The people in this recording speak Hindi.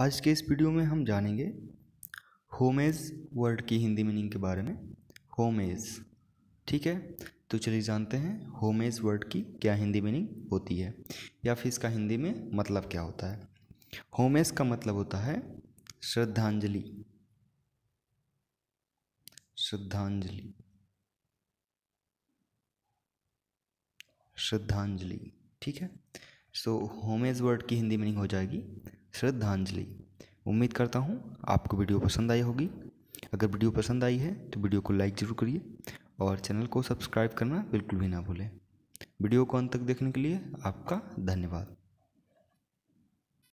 आज के इस वीडियो में हम जानेंगे होमेज वर्ड की हिंदी मीनिंग के बारे में होमेज ठीक है तो चलिए जानते हैं होमेज वर्ड की क्या हिंदी मीनिंग होती है या फिर इसका हिंदी में मतलब क्या होता है होमेज का मतलब होता है श्रद्धांजलि श्रद्धांजलि श्रद्धांजलि ठीक है सो होमेज वर्ड की हिंदी मीनिंग हो जाएगी श्रद्धांजलि उम्मीद करता हूँ आपको वीडियो पसंद आई होगी अगर वीडियो पसंद आई है तो वीडियो को लाइक ज़रूर करिए और चैनल को सब्सक्राइब करना बिल्कुल भी ना भूलें वीडियो को अंत तक देखने के लिए आपका धन्यवाद